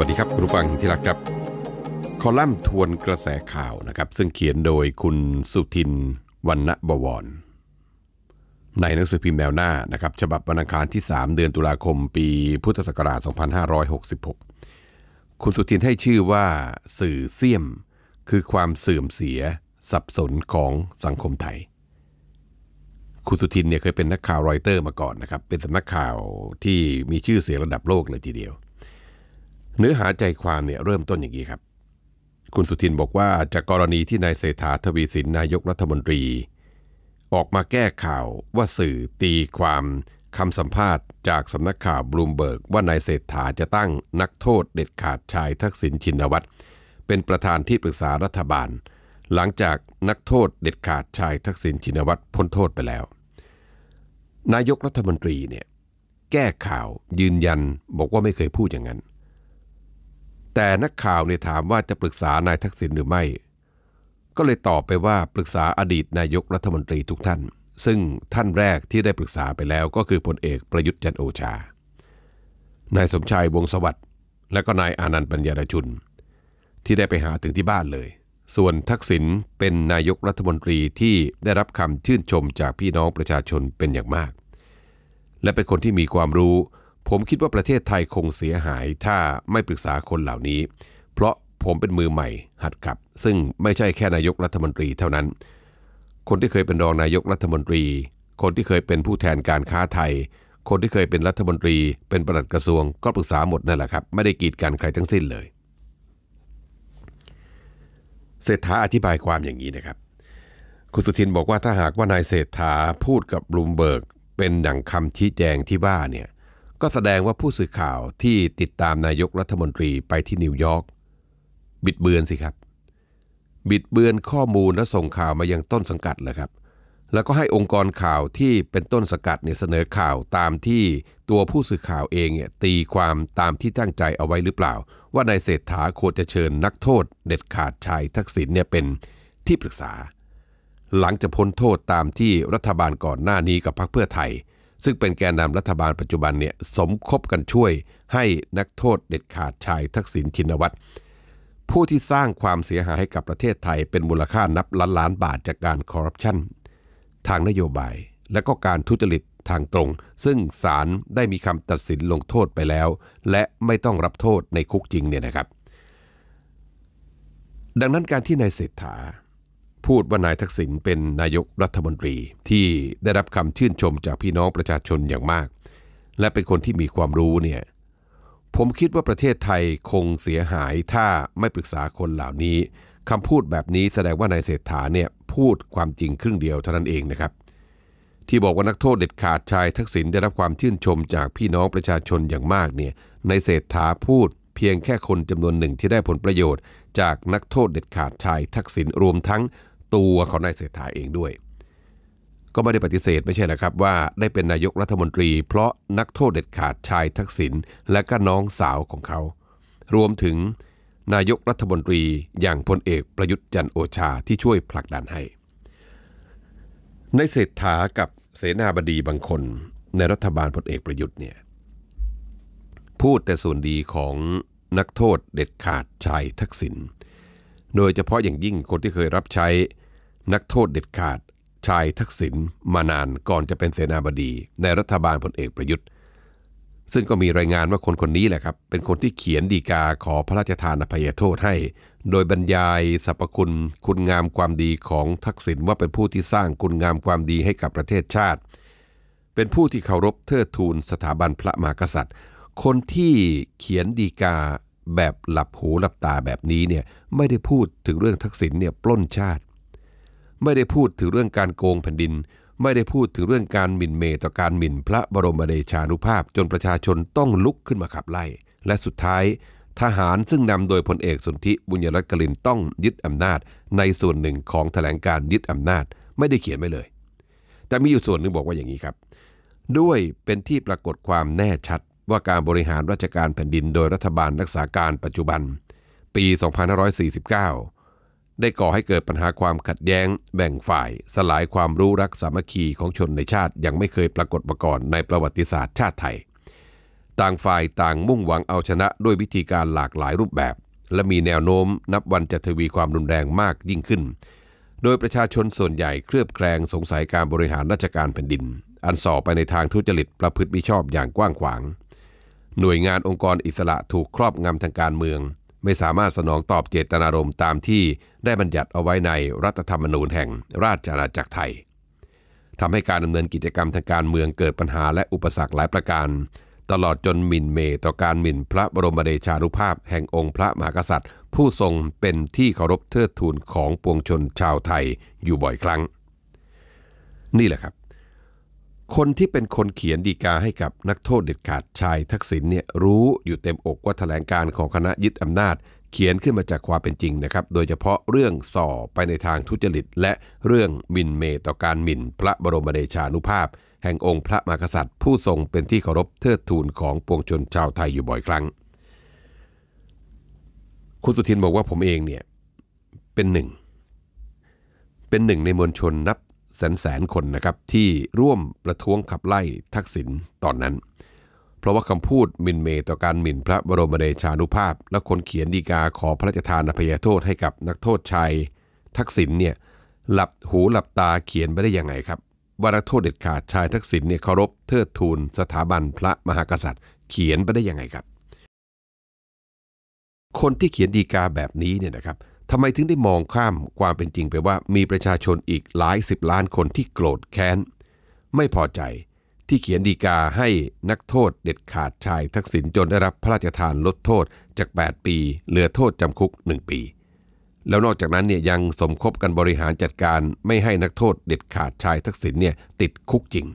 วัสดีครับ คุณูฟังที่รักครับคอลัมน์ทวนกระแสข่าวนะครับซึ่งเขียนโดยคุณสุทินวรรณบวร ในหนังสือพิมพ์แนวหน้านะครับ ฉบับวันอังคารที่ 3 เดือนตุลาคมปีพุทธศักราช2566 คุณสุทินให้ชื่อว่าสื่อเสี่ยมคือความเสื่อมเสียสับสนของสังคมไทย คุณสุทินเนี่ยเคยเป็นนักข่าวรอยเตอร์มาก่อนนะครับเป็นสำนักข่าวที่มีชื่อเสียงระดับโลกเลยทีเดียวเนื้อหาใจความเนี่ยเริ่มต้นอย่างนี้ครับ คุณสุทินบอกว่าจากกรณีที่นายเศรษฐาทวีสินนายกรัฐมนตรี ออกมาแก้ข่าวว่าสื่อตีความคำสัมภาษณ์ จากสำนักข่าวบลูมเบิร์กว่านายเศรษฐาจะตั้งนักโทษเด็ดขาดชายทักษิณชินวัตรเป็นประธานที่ปรึกษารัฐบาล หลังจากนักโทษเด็ดขาดชายทักษิณชินวัตรพ้นโทษไปแล้ว นายกรัฐมนตรีเนี่ยแก้ข่าวยืนยันบอกว่าไม่เคยพูดอย่างนั้นแต่นักข่าวเนี่ยถามว่าจะปรึกษานายทักษิณหรือไม่ ก็เลยตอบไปว่าปรึกษาอดีตนายกรัฐมนตรีทุกท่าน ซึ่งท่านแรกที่ได้ปรึกษาไปแล้ว ก็คือพลเอกประยุทธ์จันโอชา นายสมชายวงสวัสด์และก็นายอานันต์ปัญญาชุนที่ได้ไปหาถึงที่บ้านเลย ส่วนทักษิณเป็นนายกรัฐมนตรีที่ได้รับคำชื่นชมจากพี่น้องประชาชนเป็นอย่างมาก และเป็นคนที่มีความรู้ผมคิดว่าประเทศไทยคงเสียหายถ้าไม่ปรึกษาคนเหล่านี้ เพราะผมเป็นมือใหม่หัดขับ ซึ่งไม่ใช่แค่นายกรัฐมนตรีเท่านั้น คนที่เคยเป็นรองนายกรัฐมนตรี คนที่เคยเป็นผู้แทนการค้าไทย คนที่เคยเป็นรัฐมนตรีเป็นประหลัดกระทรวง ก็ปรึกษาหมดนั่นแหละครับไม่ได้กีดกันใครทั้งสิ้นเลยเศรษฐาอธิบายความอย่างนี้นะครับ คุณสุทินบอกว่าถ้าหากว่านายเศรษฐาพูดกับลุมเบิร์กเป็นดั่งคำชี้แจงที่ว่าเนี่ยก็แสดงว่าผู้สื่อข่าวที่ติดตามนายกรัฐมนตรีไปที่นิวยอร์กบิดเบือนสิครับ บิดเบือนข้อมูลและส่งข่าวมายังต้นสังกัดเลยครับ แล้วก็ให้องค์กรข่าวที่เป็นต้นสังกัดเนี่ยเสนอข่าวตามที่ตัวผู้สื่อข่าวเองเนี่ยตีความตามที่ตั้งใจเอาไว้หรือเปล่า ว่านายเศรษฐาโคจะเชิญนักโทษ เด็ดขาดชายทักษิณเนี่ยเป็นที่ปรึกษา หลังจะพ้นโทษตามที่รัฐบาลก่อนหน้านี้กับพรรคเพื่อไทยซึ่งเป็นแกนนำรัฐบาลปัจจุบันเนี่ย สมคบกันช่วยให้นักโทษเด็ดขาดชายทักษิณชินวัตรผู้ที่สร้างความเสียหายให้กับประเทศไทยเป็นมูลค่านับล้านล้านบาทจากการคอร์รัปชันทางนโยบายและก็การทุจริตทางตรง ซึ่งศาลได้มีคำตัดสินลงโทษไปแล้ว และไม่ต้องรับโทษในคุกจริงเนี่ยนะครับ ดังนั้นการที่นายเศรษฐาพูดว่านายทักษิณเป็นนายกรัฐมนตรีที่ได้รับคำชื่นชมจากพี่น้องประชาชนอย่างมาก และเป็นคนที่มีความรู้เนี่ย ผมคิดว่าประเทศไทยคงเสียหายถ้าไม่ปรึกษาคนเหล่านี้คำพูดแบบนี้แสดงว่านายเศรษฐาเนี่ยพูดความจริง ครึ่งเดียวเท่านั้นเองนะครับ ที่บอกว่านักโทษเด็ดขาดชายทักษิณได้รับความชื่นชมจากพี่น้องประชาชนอย่างมากเนี่ย นายเศรษฐาพูดเพียงแค่คนจำนวนหนึ่งที่ได้ผลประโยชน์ จากนักโทษเด็ดขาดชายทักษิณรวมทั้งตัวของนายเศรษฐาเองด้วย ก็ไม่ได้ปฏิเสธไม่ใช่หรอครับว่าได้เป็นนายกรัฐมนตรีเพราะนักโทษเด็ดขาดชายทักษิณและก็น้องสาวของเขา รวมถึงนายกรัฐมนตรีอย่างพลเอกประยุทธ์จันโอชาที่ช่วยผลักดันให้ ในเศรษฐากับเสนาบดีบางคน ในรัฐบาลพลเอกประยุทธ์เนี่ย พูดแต่ส่วนดีของนักโทษเด็ดขาดชายทักษิณโดยเฉพาะอย่างยิ่งคนที่เคยรับใช้นักโทษเด็ดขาด ชายทักษิณมานานก่อนจะเป็นเสนาบดี ในรัฐบาลพลเอกประยุทธ์ ซึ่งก็มีรายงานว่าคนคนนี้แหละครับ เป็นคนที่เขียนดีกาขอพระราชทานอภัยโทษให้ โดยบรรยายสรรพคุณคุณงามความดีของทักษิณว่าเป็นผู้ที่สร้างคุณงามความดีให้กับประเทศชาติ เป็นผู้ที่เคารพเทิดทูนสถาบันพระมหากษัตริย์ คนที่เขียนดีกาแบบหลับหูหลับตาแบบนี้เนี่ยไม่ได้พูดถึงเรื่องทักษิณเนี่ยปล้นชาติ ไม่ได้พูดถึงเรื่องการโกงแผ่นดิน ไม่ได้พูดถึงเรื่องการหมิ่นเมต่อการหมิ่นพระบรมเดชานุภาพจนประชาชนต้องลุกขึ้นมาขับไล่และสุดท้าย ทหารซึ่งนำโดยพลเอกสนธิบุญยรัตน์กลินต้องยึดอำนาจ ในส่วนหนึ่งของถแถลงการยึดอำนาจไม่ได้เขียนไว้เลย แต่มีอยู่ส่วนหนึ่งบอกว่าอย่างนี้ครับ ด้วยเป็นที่ปรากฏความแน่ชัดว่าการบริหารราชการแผ่นดินโดยรัฐบาล รักษาการปัจจุบัน ปี 2549 ได้ก่อให้เกิดปัญหาความขัดแย้ง แบ่งฝ่าย สลายความรู้รักสามัคคีของชนในชาติยังไม่เคยปรากฏมาก่อนในประวัติศาสตร์ชาติไทย ต่างฝ่ายต่างมุ่งหวังเอาชนะ ด้วยวิธีการหลากหลายรูปแบบ และมีแนวโน้มนับวันจะทวีความรุนแรงมากยิ่งขึ้น โดยประชาชนส่วนใหญ่เครือบแคลงสงสัยการบริหารราชการแผ่นดิน อันส่อไปในทางทุจริตประพฤติมิชอบอย่างกว้างขวางางหน่วยงานองค์กรอิสระถูกครอบงำทางการเมือง ไม่สามารถสนองตอบเจตนารมณ์ตามที่ได้บัญญัติเอาไว้ในรัฐธรรมนูญแห่งราชอาณาจักรไทย ทำให้การดาเนินกิจกรรมทางการเมืองเกิดปัญหาและอุปสรรคหลายประการ ตลอดจนหมิ่นเมต่อการหมิ่นพระบรมเดชานุภาพแห่งองค์พระมหากษัตริย์ ผู้ทรงเป็นที่เคารพเทิดทูนของปวงชนชาวไทยอยู่บ่อยครั้ง นี่แหละครับคนที่เป็นคนเขียนดีกาให้กับนักโทษเด็ดขาดชายทักษิณเนี่ยรู้อยู่เต็มอกว่าถแถลงการของคณะยึดอำนาจเขียนขึ้นมาจากความเป็นจริงนะครับโดยเฉพาะเรื่องส่อไปในทางทุจริตและเรื่องมินเมต่อการมินพระบรมเดชานุภาพแห่งองค์พระมหากษัตริย์ผู้ทรงเป็นที่เคารพเทิดทูนของปวงชนชาวไทยอยู่บ่อยครั้ง คุณสุทินบอกว่าผมเองเนี่ยเป็นหนึ่งเป็นหนึ่งในมวลชนนับแสนแสนคนนะครับที่ร่วมประท้วงขับไล่ทักษิณตอนนั้น เพราะว่าคำพูดมินเมต่อการหมิ่นพระบรมเดชานุภาพ และคนเขียนดีกาขอพระราชทานอภัยโทษให้กับนักโทษชายทักษิณเนี่ยหลับหูหลับตาเขียนไปได้ยังไงครับ ว่านักโทษเด็ดขาดชายทักษิณเนี่ยเคารพเทิดทูนสถาบันพระมหากษัตริย์ เขียนไปได้ยังไงครับ คนที่เขียนดีกาแบบนี้เนี่ยนะครับทำไมถึงได้มองข้ามความเป็นจริง ไปว่ามีประชาชนอีกหลายสิบล้านคนที่โกรธแค้น ไม่พอใจที่เขียนดีกาให้นักโทษเด็ดขาดชาย ทักษิณจนได้รับพระราชทานลดโทษจาก 8 ปี เหลือโทษจำคุก1ปี แล้วนอกจากนั้นเนี่ยยังสมคบกันบริหารจัดการไม่ให้นักโทษเด็ดขาดชายทักษิณเนี่ยติดคุกจริง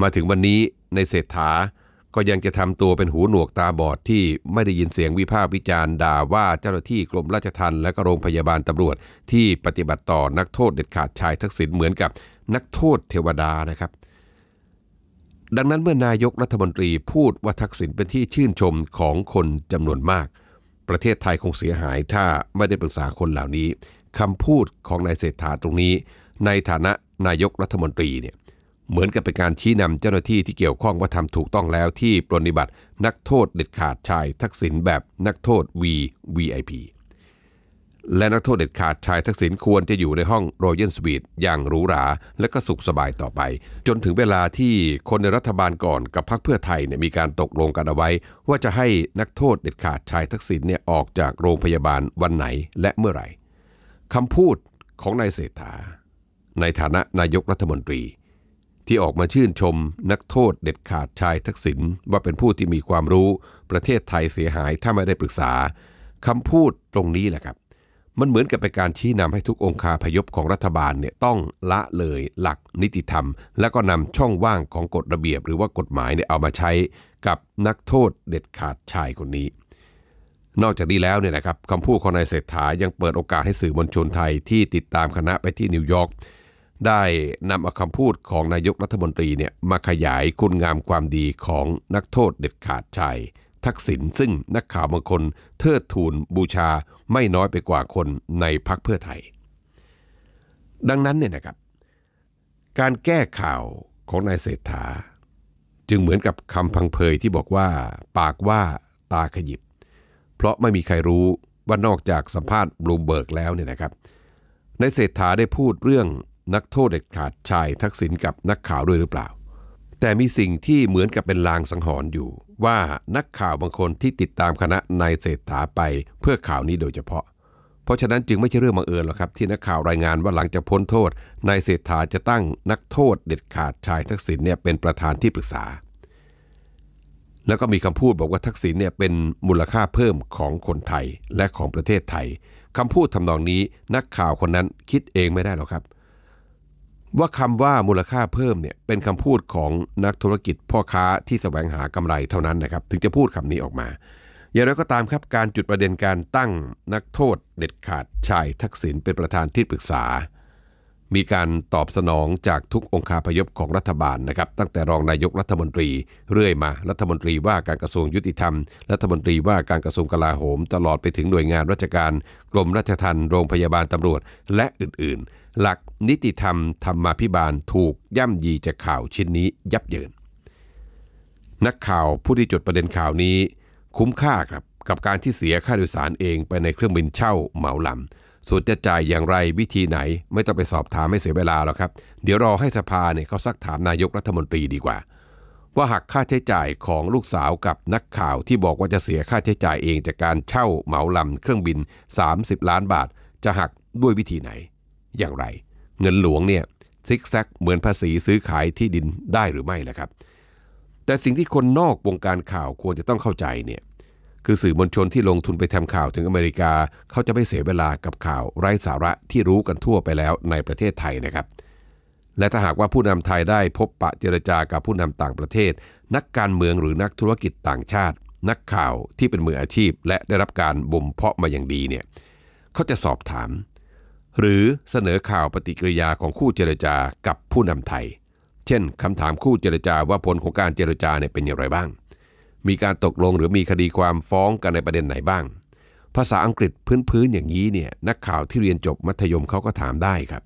มาถึงวันนี้ในเศรษฐาก็ยังจะทำตัวเป็นหูหนวกตาบอดที่ไม่ได้ยินเสียงวิพากษ์วิจารณ์ด่าว่าเจ้าหน้าที่กรมราชทัณฑ์และก็โรงพยาบาลตำรวจที่ปฏิบัติต่อนักโทษเด็ดขาดชายทักษิณเหมือนกับนักโทษเทวดานะครับ ดังนั้นเมื่อนายกรัฐมนตรีพูดว่าทักษิณเป็นที่ชื่นชมของคนจำนวนมาก ประเทศไทยคงเสียหายถ้าไม่ได้ปรึกษาคนเหล่านี้คำพูดของนายเศรษฐาตรงนี้ ในฐานะนายกรัฐมนตรีเนี่ยเหมือนกับเป็นการชี้นำเจ้าหน้าที่ที่เกี่ยวข้องว่าทำถูกต้องแล้วที่ปรนิบัตินักโทษเด็ดขาดชายทักษิณแบบนักโทษ V VIP และนักโทษเด็ดขาดชายทักษิณควรจะอยู่ในห้องรอยัลสวีทอย่างหรูหราและก็สุขสบายต่อไป จนถึงเวลาที่คนในรัฐบาลก่อนกับพรรคเพื่อไทยเนี่ยมีการตกลงกันเอาไว้ ว่าจะให้นักโทษเด็ดขาดชายทักษิณเนี่ยออกจากโรงพยาบาลวันไหนและเมื่อไหร่คำพูดของนายเศรษฐา ในฐานะนายกรัฐมนตรีที่ออกมาชื่นชมนักโทษเด็ดขาดชายทักษิณว่าเป็นผู้ที่มีความรู้ ประเทศไทยเสียหายถ้าไม่ได้ปรึกษาคำพูดตรงนี้แหละครับ มันเหมือนกับเป็นการชี้นำให้ทุกองค์คาพยพของรัฐบาลเนี่ยต้องละเลยหลักนิติธรรม แล้วก็นำช่องว่างของกฎระเบียบหรือว่ากฎหมายเนี่ยเอามาใช้กับนักโทษเด็ดขาดชายคนนี้ นอกจากนี้แล้วเนี่ยนะครับคำพูดของนายเศรษฐายังเปิดโอกาสให้สื่อมวลชนไทยที่ติดตามคณะไปที่นิวยอร์กได้นำเอาคำพูดของนายกรัฐมนตรีเนี่ยมาขยายคุณงามความดีของนักโทษเด็ดขาดชายทักษิณซึ่งนักข่าวบางคนเทิดทูนบูชาไม่น้อยไปกว่าคนในพักเพื่อไทย ดังนั้นเนี่ยนะครับการแก้ข่าวของนายเศรษฐา จึงเหมือนกับคำพังเพยที่บอกว่าปากว่าตาขยิบ เพราะไม่มีใครรู้ ว่านอกจากสัมภาษณ์บลูเบิร์กแล้วเนี่ยนะครับนายเศรษฐาได้พูดเรื่องนักโทษเด็ดขาดชายทักษิณกับนักข่าวด้วยหรือเปล่า แต่มีสิ่งที่เหมือนกับเป็นลางสังหรณ์อยู่ ว่านักข่าวบางคนที่ติดตามคณะนายเศรษฐาไปเพื่อข่าวนี้โดยเฉพาะ เพราะฉะนั้นจึงไม่ใช่เรื่องบังเอิญหรอกครับ ที่นักข่าวรายงานว่าหลังจากพ้นโทษนายเศรษฐาจะตั้งนักโทษเด็ดขาดชายทักษิณเนี่ยเป็นประธานที่ปรึกษา แล้วก็มีคำพูดบอกว่าทักษิณเนี่ยเป็นมูลค่าเพิ่มของคนไทยและของประเทศไทย คำพูดทำนองนี้นักข่าวคนนั้นคิดเองไม่ได้หรอกครับว่าคำว่ามูลค่าเพิ่มเนี่ยเป็นคำพูดของนักธุรกิจพ่อค้าที่แสวงหากำไรเท่านั้นนะครับ ถึงจะพูดคำนี้ออกมา อย่างไรก็ตามครับการจุดประเด็นการตั้งนักโทษเด็ดขาดชายทักษิณเป็นประธานที่ปรึกษามีการตอบสนองจากทุกองคาพยพของรัฐบาลนะครับตั้งแต่รองนายกรัฐมนตรีเรื่อยมารัฐมนตรีว่าการกระทรวงยุติธรรมรัฐมนตรีว่า การกระทรวงกลาโหม ตลอดไปถึงหน่วยงานราชการ กรมราชทัณฑ์โรงพยาบาลตำรวจและอื่นๆ หลักนิติธรรมธรรมาภิบาลถูกย่ำยีจากข่าวชิ้นนี้ยับเยินนักข่าวผู้ที่จดประเด็นข่าวนี้ คุ้มค่าครับกับการที่เสียค่าโดยสารเองไปในเครื่องบินเช่าเหมาลำส่วนจะจ่ายอย่างไรวิธีไหนไม่ต้องไปสอบถามไม่เสียเวลาหรอกครับ เดี๋ยวรอให้สภาเนี่ยเขาซักถามนายกรัฐมนตรีดีกว่า ว่าหักค่าใช้จ่ายของลูกสาวกับนักข่าวที่บอกว่าจะเสียค่าใช้จ่ายเองจากการเช่าเหมาลำเครื่องบิน 30 ล้านบาท จะหักด้วยวิธีไหน อย่างไร เงินหลวงเนี่ยซิกแซกเหมือนภาษีซื้อขายที่ดินได้หรือไม่่ะครับ แต่สิ่งที่คนนอกวงการข่าวควรจะต้องเข้าใจเนี่ยคือสื่อมวลชนที่ลงทุนไปทำข่าวถึงอเมริกา เขาจะไม่เสียเวลากับข่าวไร้สาระที่รู้กันทั่วไปแล้วในประเทศไทยนะครับ และถ้าหากว่าผู้นำไทยได้พบปะเจรจากับผู้นำต่างประเทศ นักการเมืองหรือนักธุรกิจต่างชาติ นักข่าวที่เป็นมืออาชีพ และได้รับการบ่มเพาะมาอย่างดีเนี่ยเขาจะสอบถาม หรือเสนอข่าวปฏิกิริยาของคู่เจรจากับผู้นำไทย เช่นคำถามคู่เจรจาว่าผลของการเจรจาเนี่ยเป็นอย่างไรบ้างมีการตกลงหรือมีคดีความฟ้องกันในประเด็นไหนบ้าง ภาษาอังกฤษพื้นๆอย่างนี้เนี่ยนักข่าวที่เรียนจบมัธยมเขาก็ถามได้ครับ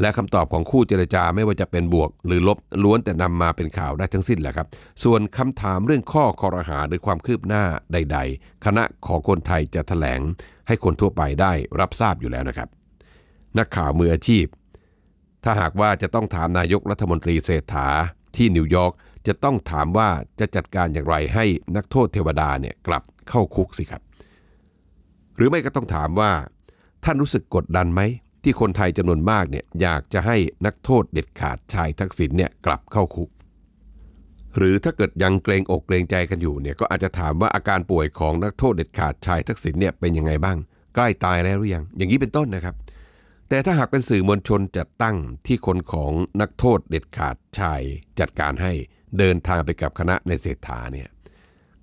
และคำตอบของคู่เจรจาไม่ว่าจะเป็นบวกหรือลบล้วนแต่นำมาเป็นข่าวได้ทั้งสิ้นแหละครับ ส่วนคำถามเรื่องข้อคอรหา หรือความคืบหน้าใด ๆ คณะของคนไทยจะถแถลงให้คนทั่วไปได้รับทราบอยู่แล้วนะครับ นักข่าวมืออาชีพ ถ้าหากว่าจะต้องถามนายกรัฐมนตรีเศรษฐา ที่นิวยอร์กจะต้องถามว่าจะจัดการอย่างไรให้นักโทษเทวดาเนี่ยกลับเข้าคุกสิครับหรือไม่ก็ต้องถามว่าท่านรู้สึกกดดันไหมที่คนไทยจำนวนมากเนี่ยอยากจะให้นักโทษเด็ดขาดชายทักษิณเนี่ยกลับเข้าคุก หรือถ้าเกิดยังเกรงอกเกรงใจกันอยู่เนี่ยก็อาจจะถามว่าอาการป่วยของนักโทษเด็ดขาดชายทักษิณเนี่ยเป็นยังไงบ้าง ใกล้ตายแล้วหรือยังอย่างนี้เป็นต้นนะครับ แต่ถ้าหากเป็นสื่อมวลชนจัดตั้งที่คนของนักโทษเด็ดขาดชายจัดการให้เดินทางไปกับคณะในเศรษฐาเนี่ย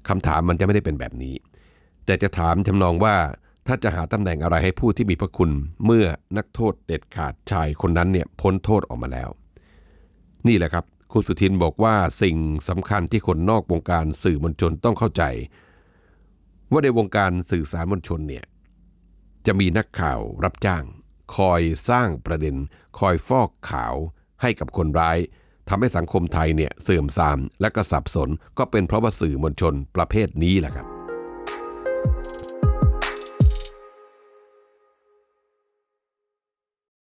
คำถามมันจะไม่ได้เป็นแบบนี้ แต่จะถามทำนองว่าถ้าจะหาตำแหน่งอะไรให้ผู้ที่มีพระคุณเมื่อนักโทษเด็ดขาดชายคนนั้นเนี่ยพ้นโทษออกมาแล้ว นี่แหละครับคุณสุทินบอกว่าสิ่งสำคัญที่คนนอกวงการสื่อมวลชนต้องเข้าใจ ว่าในวงการสื่อสารมวลชนเนี่ยจะมีนักข่าวรับจ้าง คอยสร้างประเด็น คอยฟอกข่าวให้กับคนร้ายทำให้สังคมไทยเนี่ยเสื่อมทรามและก็สับสนก็เป็นเพราะว่าสื่อมวลชนประเภทนี้แหละครับ